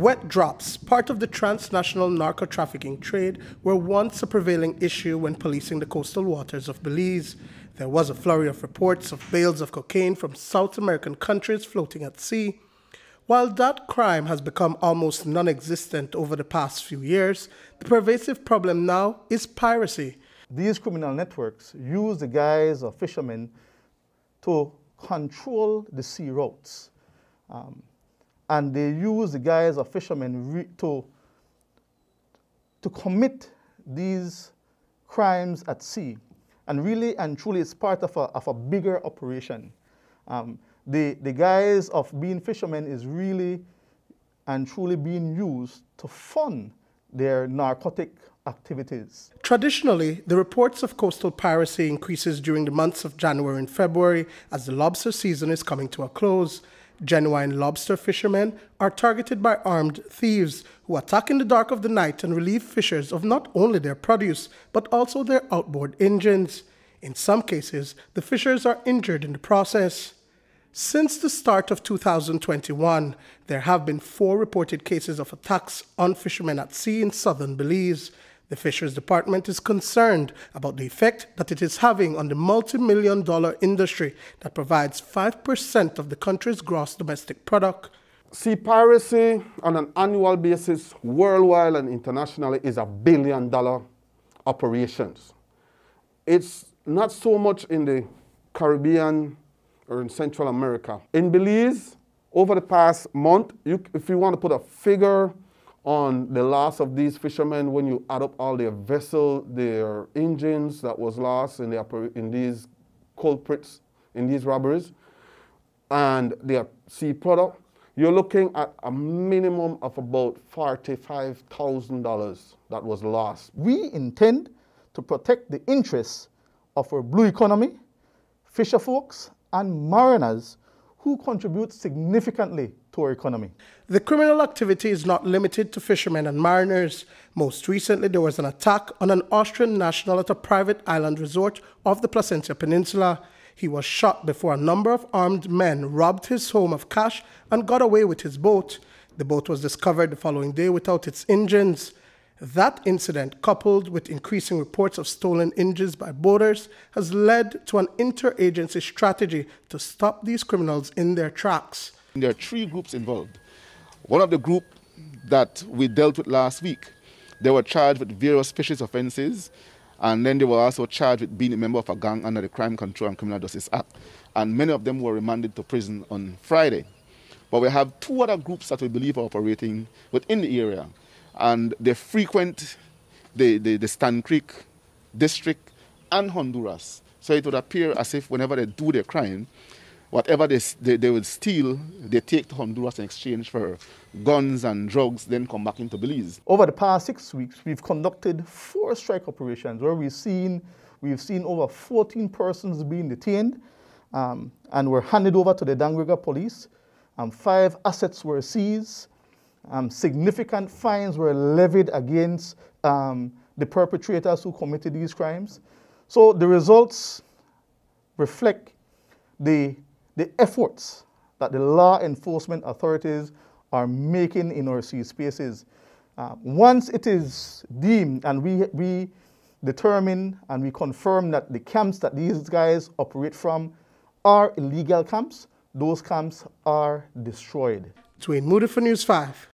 Wet drops, part of the transnational narco trafficking trade, were once a prevailing issue when policing the coastal waters of Belize. There was a flurry of reports of bales of cocaine from South American countries floating at sea. While that crime has become almost non existent over the past few years, the pervasive problem now is piracy. These criminal networks use the guise of fishermen to control the sea routes. Um, and they use the guise of fishermen to, to commit these crimes at sea. And really and truly, it's part of a, of a bigger operation. Um, the, the guise of being fishermen is really and truly being used to fund their narcotic activities. Traditionally, the reports of coastal piracy increases during the months of January and February as the lobster season is coming to a close. Genuine lobster fishermen are targeted by armed thieves who attack in the dark of the night and relieve fishers of not only their produce, but also their outboard engines. In some cases, the fishers are injured in the process. Since the start of 2021, there have been four reported cases of attacks on fishermen at sea in southern Belize. The Fisheries Department is concerned about the effect that it is having on the multi million dollar industry that provides 5% of the country's gross domestic product. Sea piracy on an annual basis, worldwide and internationally, is a billion dollar operations. It's not so much in the Caribbean or in Central America. In Belize, over the past month, you, if you want to put a figure on the loss of these fishermen when you add up all their vessel, their engines that was lost in, the, in these culprits, in these robberies, and their sea product, you're looking at a minimum of about $45,000 that was lost. We intend to protect the interests of our blue economy, fisher folks, and mariners who contribute significantly to our economy. The criminal activity is not limited to fishermen and mariners. Most recently, there was an attack on an Austrian national at a private island resort off the Placentia Peninsula. He was shot before a number of armed men robbed his home of cash and got away with his boat. The boat was discovered the following day without its engines. That incident, coupled with increasing reports of stolen engines by boaters, has led to an interagency strategy to stop these criminals in their tracks. There are three groups involved. One of the group that we dealt with last week, they were charged with various vicious offences, and then they were also charged with being a member of a gang under the Crime Control and Criminal Justice Act. And many of them were remanded to prison on Friday. But we have two other groups that we believe are operating within the area, and they frequent the, the, the Stan Creek district and Honduras. So it would appear as if whenever they do their crime, whatever they, they, they would steal, they take to Honduras in exchange for guns and drugs, then come back into Belize. Over the past six weeks, we've conducted four strike operations where we've seen, we've seen over 14 persons being detained um, and were handed over to the Dangriga police. Um, five assets were seized. Um, significant fines were levied against um, the perpetrators who committed these crimes. So the results reflect the the efforts that the law enforcement authorities are making in our sea spaces, uh, once it is deemed and we, we determine and we confirm that the camps that these guys operate from are illegal camps, those camps are destroyed. Dwayne Moody for News 5.